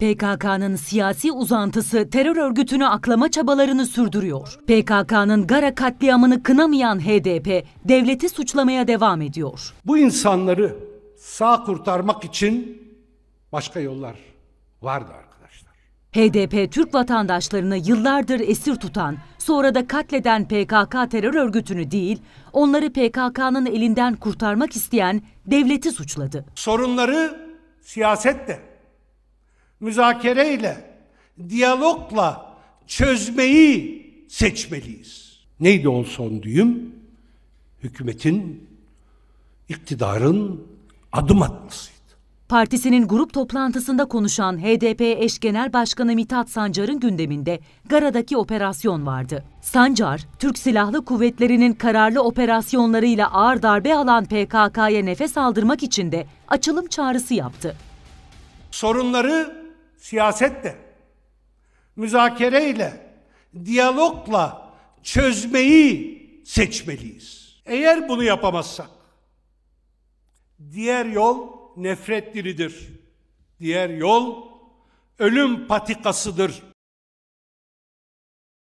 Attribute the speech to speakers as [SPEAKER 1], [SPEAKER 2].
[SPEAKER 1] PKK'nın siyasi uzantısı terör örgütünü aklama çabalarını sürdürüyor. PKK'nın Gara katliamını kınamayan HDP devleti suçlamaya devam ediyor.
[SPEAKER 2] Bu insanları sağ kurtarmak için
[SPEAKER 3] başka yollar vardı arkadaşlar.
[SPEAKER 1] HDP Türk vatandaşlarını yıllardır esir tutan, sonra da katleden PKK terör örgütünü değil, onları PKK'nın elinden kurtarmak isteyen
[SPEAKER 2] devleti suçladı. Sorunları siyasetle müzakereyle, diyalogla çözmeyi seçmeliyiz.
[SPEAKER 4] Neydi o son düğüm? Hükümetin, iktidarın adım atmasıydı.
[SPEAKER 1] Partisinin grup toplantısında konuşan HDP eş genel başkanı Mithat Sancar'ın gündeminde Gara'daki operasyon vardı. Sancar, Türk Silahlı Kuvvetleri'nin kararlı operasyonlarıyla ağır darbe alan PKK'ya nefes aldırmak için de açılım çağrısı yaptı.
[SPEAKER 2] Sorunları siyasetle, müzakereyle, diyalogla çözmeyi seçmeliyiz. Eğer bunu yapamazsak, diğer yol nefret dilidir.
[SPEAKER 3] Diğer yol ölüm patikasıdır.